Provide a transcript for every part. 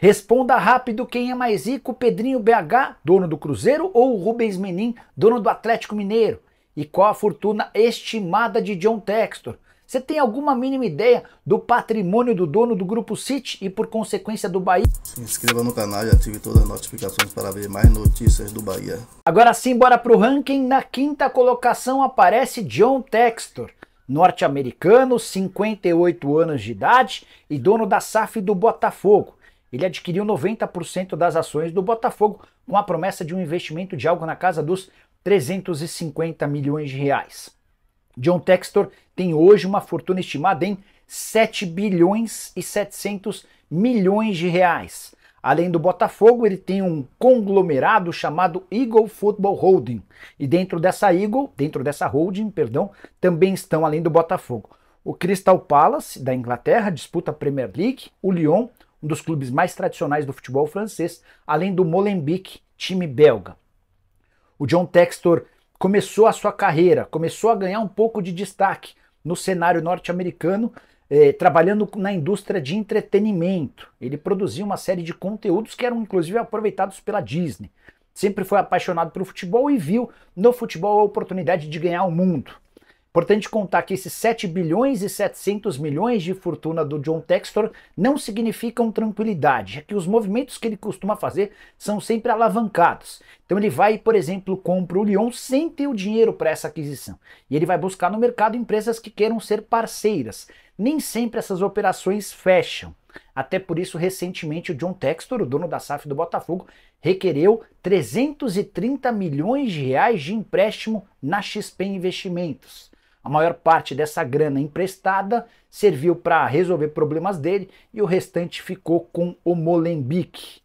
Responda rápido quem é mais rico, Pedrinho BH, dono do Cruzeiro, ou Rubens Menin, dono do Atlético Mineiro? E qual a fortuna estimada de John Textor? Você tem alguma mínima ideia do patrimônio do dono do grupo City e por consequência do Bahia? Se inscreva no canal e ative todas as notificações para ver mais notícias do Bahia. Agora sim, bora pro ranking. Na quinta colocação aparece John Textor norte-americano, 58 anos de idade e dono da SAF do Botafogo. Ele adquiriu 90% das ações do Botafogo com a promessa de um investimento de algo na casa dos 350 milhões de reais. John Textor tem hoje uma fortuna estimada em 7 bilhões e 700 milhões de reais. Além do Botafogo, ele tem um conglomerado chamado Eagle Football Holding. E dentro dessa Eagle, dentro dessa holding, perdão, também estão além do Botafogo, o Crystal Palace da Inglaterra disputa a Premier League, o Lyon, um dos clubes mais tradicionais do futebol francês, além do Molenbeek, time belga. O John Textor começou a sua carreira, começou a ganhar um pouco de destaque no cenário norte-americano, eh, trabalhando na indústria de entretenimento. Ele produzia uma série de conteúdos que eram inclusive aproveitados pela Disney. Sempre foi apaixonado pelo futebol e viu no futebol a oportunidade de ganhar o mundo. Importante contar que esses 7 bilhões e 700 milhões de fortuna do John Textor não significam tranquilidade, já é que os movimentos que ele costuma fazer são sempre alavancados. Então ele vai, por exemplo, compra o Lyon sem ter o dinheiro para essa aquisição. E ele vai buscar no mercado empresas que queiram ser parceiras. Nem sempre essas operações fecham. Até por isso, recentemente, o John Textor, o dono da SAF do Botafogo, requereu 330 milhões de reais de empréstimo na XP Investimentos. A maior parte dessa grana emprestada serviu para resolver problemas dele e o restante ficou com o Molenbique.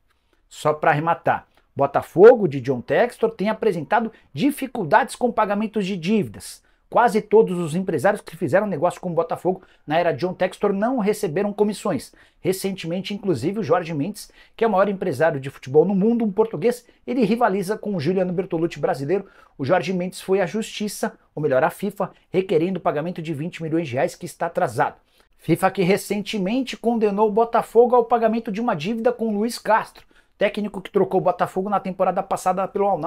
Só para arrematar, Botafogo de John Textor tem apresentado dificuldades com pagamentos de dívidas. Quase todos os empresários que fizeram negócio com o Botafogo na era John Textor não receberam comissões. Recentemente, inclusive, o Jorge Mendes, que é o maior empresário de futebol no mundo, um português, ele rivaliza com o Juliano Bertolucci brasileiro. O Jorge Mendes foi à justiça, ou melhor, à FIFA, requerendo o pagamento de 20 milhões de reais que está atrasado. FIFA que recentemente condenou o Botafogo ao pagamento de uma dívida com Luiz Castro. Técnico que trocou o Botafogo na temporada passada pelo Al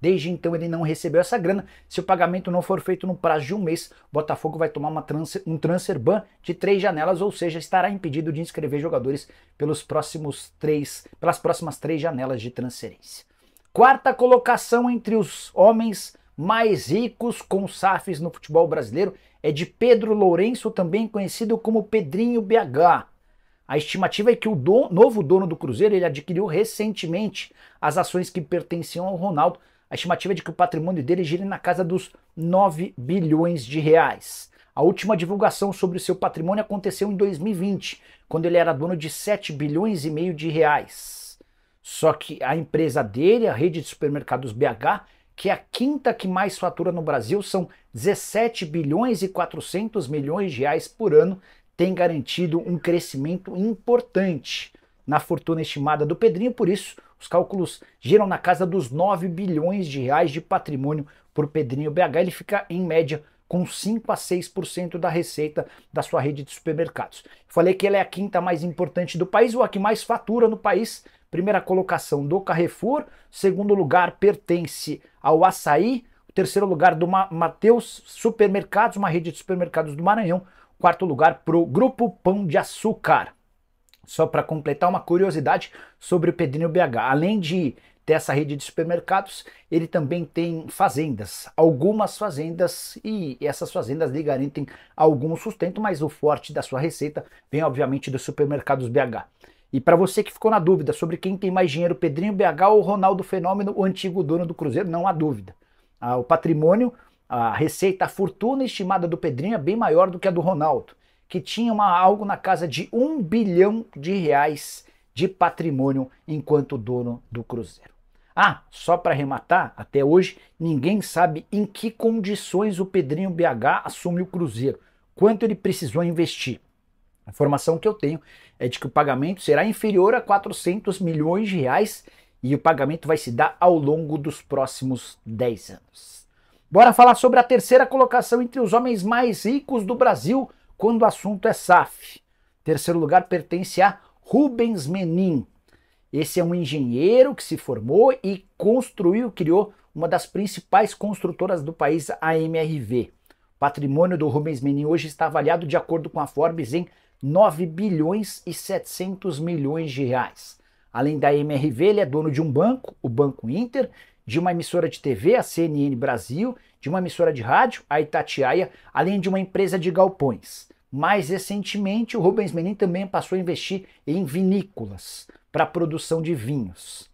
desde então ele não recebeu essa grana. Se o pagamento não for feito no prazo de um mês, o Botafogo vai tomar transfer, um transfer ban de três janelas, ou seja, estará impedido de inscrever jogadores pelos próximos três, pelas próximas três janelas de transferência. Quarta colocação entre os homens mais ricos com SAFs no futebol brasileiro é de Pedro Lourenço, também conhecido como Pedrinho BH. A estimativa é que o novo dono do Cruzeiro ele adquiriu recentemente as ações que pertenciam ao Ronaldo. A estimativa é de que o patrimônio dele gira na casa dos 9 bilhões de reais. A última divulgação sobre o seu patrimônio aconteceu em 2020, quando ele era dono de 7 bilhões e meio de reais. Só que a empresa dele, a rede de supermercados BH, que é a quinta que mais fatura no Brasil, são 17 bilhões e 400 milhões de reais por ano tem garantido um crescimento importante na fortuna estimada do Pedrinho, por isso os cálculos giram na casa dos 9 bilhões de reais de patrimônio por Pedrinho BH, ele fica em média com 5 a 6% da receita da sua rede de supermercados. Falei que ela é a quinta mais importante do país, ou a que mais fatura no país. Primeira colocação do Carrefour, segundo lugar pertence ao Açaí, terceiro lugar do Mateus Supermercados, uma rede de supermercados do Maranhão, Quarto lugar para o Grupo Pão de Açúcar. Só para completar uma curiosidade sobre o Pedrinho BH. Além de ter essa rede de supermercados, ele também tem fazendas, algumas fazendas, e essas fazendas lhe garantem algum sustento, mas o forte da sua receita vem, obviamente, dos supermercados BH. E para você que ficou na dúvida sobre quem tem mais dinheiro, Pedrinho BH ou Ronaldo Fenômeno, o antigo dono do Cruzeiro, não há dúvida. Ah, o patrimônio a receita, a fortuna estimada do Pedrinho é bem maior do que a do Ronaldo, que tinha uma, algo na casa de um bilhão de reais de patrimônio enquanto dono do Cruzeiro. Ah, só para arrematar, até hoje ninguém sabe em que condições o Pedrinho BH assume o Cruzeiro, quanto ele precisou investir. A informação que eu tenho é de que o pagamento será inferior a 400 milhões de reais e o pagamento vai se dar ao longo dos próximos 10 anos. Bora falar sobre a terceira colocação entre os homens mais ricos do Brasil quando o assunto é SAF. Terceiro lugar pertence a Rubens Menin. Esse é um engenheiro que se formou e construiu, criou uma das principais construtoras do país, a MRV. O patrimônio do Rubens Menin hoje está avaliado, de acordo com a Forbes, em 9 bilhões e 700 milhões de reais. Além da MRV, ele é dono de um banco, o Banco Inter, de uma emissora de TV, a CNN Brasil, de uma emissora de rádio, a Itatiaia, além de uma empresa de galpões. Mais recentemente, o Rubens Menin também passou a investir em vinícolas para a produção de vinhos.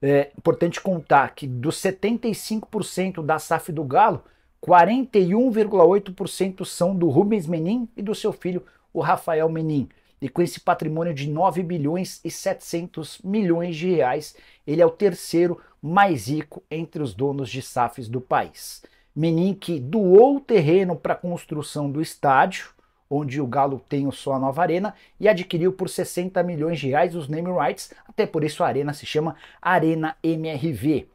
É importante contar que dos 75% da SAF do Galo, 41,8% são do Rubens Menin e do seu filho, o Rafael Menin. E com esse patrimônio de 9 bilhões e 700 milhões de reais, ele é o terceiro mais rico entre os donos de SAFs do país. Menin que doou o terreno para a construção do estádio, onde o Galo tem o sua nova arena, e adquiriu por 60 milhões de reais os name rights, até por isso a arena se chama Arena MRV.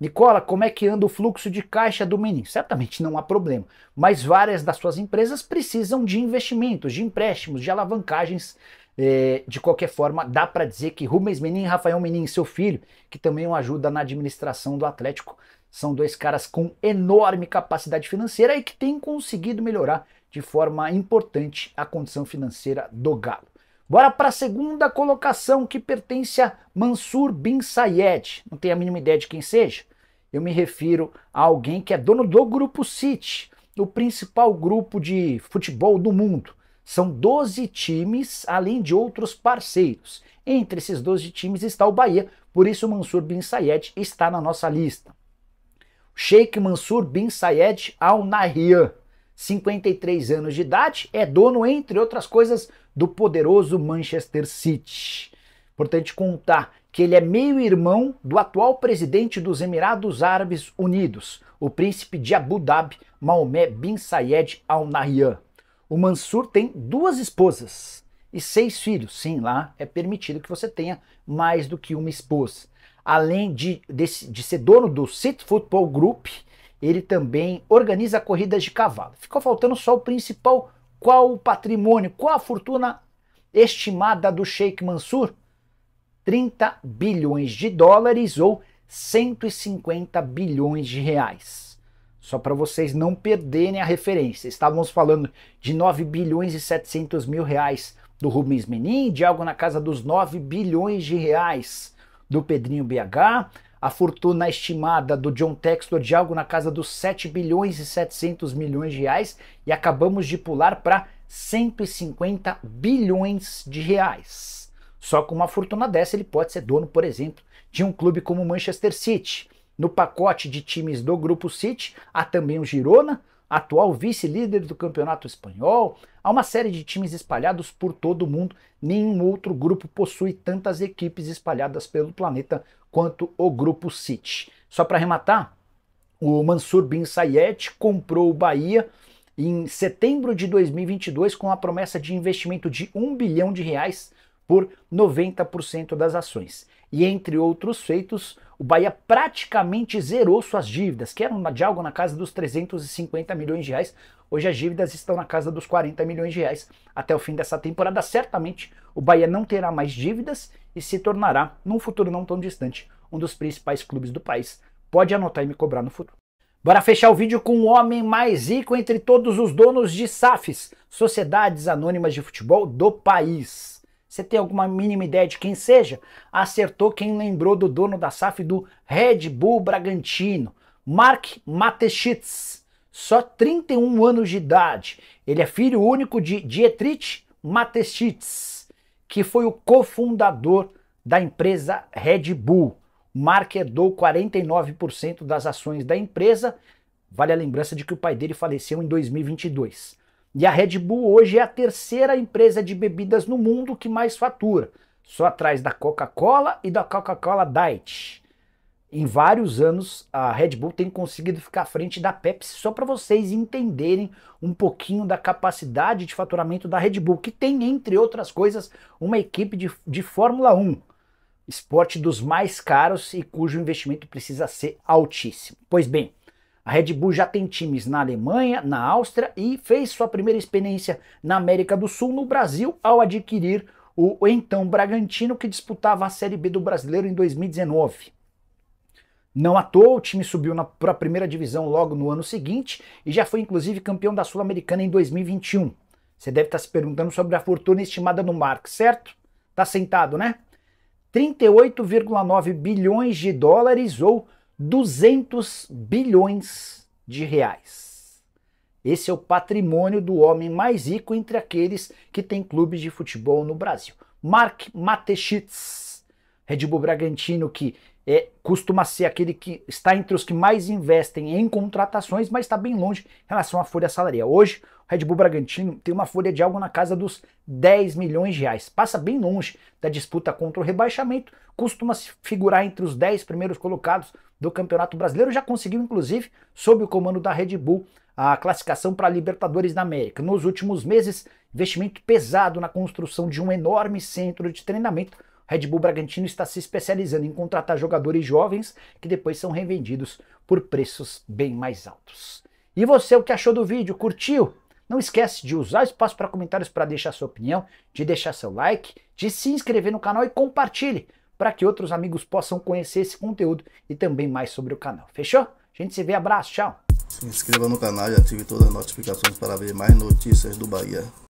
Nicola, como é que anda o fluxo de caixa do Menin? Certamente não há problema, mas várias das suas empresas precisam de investimentos, de empréstimos, de alavancagens. É, de qualquer forma, dá para dizer que Rubens Menin e Rafael Menin, seu filho, que também o ajuda na administração do Atlético, são dois caras com enorme capacidade financeira e que têm conseguido melhorar de forma importante a condição financeira do Galo. Bora para a segunda colocação que pertence a Mansur Bin Sayed. Não tenho a mínima ideia de quem seja. Eu me refiro a alguém que é dono do grupo City, o principal grupo de futebol do mundo. São 12 times, além de outros parceiros. Entre esses 12 times está o Bahia, por isso o Mansur Bin Sayed está na nossa lista. Sheikh Mansur Bin Sayed Al Nahyan 53 anos de idade, é dono, entre outras coisas, do poderoso Manchester City. Importante contar que ele é meio-irmão do atual presidente dos Emirados Árabes Unidos, o príncipe de Abu Dhabi, Maomé bin Sayed Al Nahyan. O Mansur tem duas esposas e seis filhos. Sim, lá é permitido que você tenha mais do que uma esposa. Além de, de, de ser dono do City Football Group, ele também organiza corridas de cavalo. Ficou faltando só o principal: qual o patrimônio, qual a fortuna estimada do Sheikh Mansur? 30 bilhões de dólares ou 150 bilhões de reais. Só para vocês não perderem a referência. Estávamos falando de 9 bilhões e 700 mil reais do Rubens Menin, de algo na casa dos 9 bilhões de reais do Pedrinho BH, a fortuna estimada do John Textor de algo na casa dos 7 bilhões e 700 milhões de reais e acabamos de pular para 150 bilhões de reais. Só com uma fortuna dessa ele pode ser dono, por exemplo, de um clube como o Manchester City. No pacote de times do grupo City há também o Girona, atual vice-líder do campeonato espanhol, há uma série de times espalhados por todo o mundo. Nenhum outro grupo possui tantas equipes espalhadas pelo planeta quanto o grupo City. Só para arrematar, o Mansur Bin Sayed comprou o Bahia em setembro de 2022 com a promessa de investimento de 1 bilhão de reais por 90% das ações. E entre outros feitos, o Bahia praticamente zerou suas dívidas, que eram de algo na casa dos 350 milhões de reais, Hoje as dívidas estão na casa dos 40 milhões de reais. Até o fim dessa temporada, certamente o Bahia não terá mais dívidas e se tornará, num futuro não tão distante, um dos principais clubes do país. Pode anotar e me cobrar no futuro. Bora fechar o vídeo com o homem mais rico entre todos os donos de SAFs, Sociedades Anônimas de Futebol do país. Você tem alguma mínima ideia de quem seja? Acertou quem lembrou do dono da SAF do Red Bull Bragantino, Mark Mateschitz só 31 anos de idade. Ele é filho único de Dietrich Mateschitz, que foi o cofundador da empresa Red Bull. Mark herdou 49% das ações da empresa. Vale a lembrança de que o pai dele faleceu em 2022. E a Red Bull hoje é a terceira empresa de bebidas no mundo que mais fatura, só atrás da Coca-Cola e da Coca-Cola Diet. Em vários anos, a Red Bull tem conseguido ficar à frente da Pepsi, só para vocês entenderem um pouquinho da capacidade de faturamento da Red Bull, que tem, entre outras coisas, uma equipe de, de Fórmula 1, esporte dos mais caros e cujo investimento precisa ser altíssimo. Pois bem, a Red Bull já tem times na Alemanha, na Áustria e fez sua primeira experiência na América do Sul, no Brasil, ao adquirir o então Bragantino, que disputava a Série B do Brasileiro em 2019. Não à toa, o time subiu para a primeira divisão logo no ano seguinte e já foi inclusive campeão da Sul-Americana em 2021. Você deve estar tá se perguntando sobre a fortuna estimada no Mark, certo? Tá sentado, né? 38,9 bilhões de dólares ou 200 bilhões de reais. Esse é o patrimônio do homem mais rico entre aqueles que têm clubes de futebol no Brasil. Mark Mateschitz, Red Bull Bragantino que é, costuma ser aquele que está entre os que mais investem em contratações, mas está bem longe em relação à folha salarial. Hoje, o Red Bull Bragantino tem uma folha de algo na casa dos 10 milhões de reais. Passa bem longe da disputa contra o rebaixamento, costuma se figurar entre os 10 primeiros colocados do Campeonato Brasileiro, já conseguiu, inclusive, sob o comando da Red Bull, a classificação para a Libertadores da América. Nos últimos meses, investimento pesado na construção de um enorme centro de treinamento Red Bull Bragantino está se especializando em contratar jogadores jovens que depois são revendidos por preços bem mais altos. E você, o que achou do vídeo? Curtiu? Não esquece de usar o espaço para comentários para deixar sua opinião, de deixar seu like, de se inscrever no canal e compartilhe para que outros amigos possam conhecer esse conteúdo e também mais sobre o canal. Fechou? A gente se vê, abraço, tchau! Se inscreva no canal e ative todas as notificações para ver mais notícias do Bahia.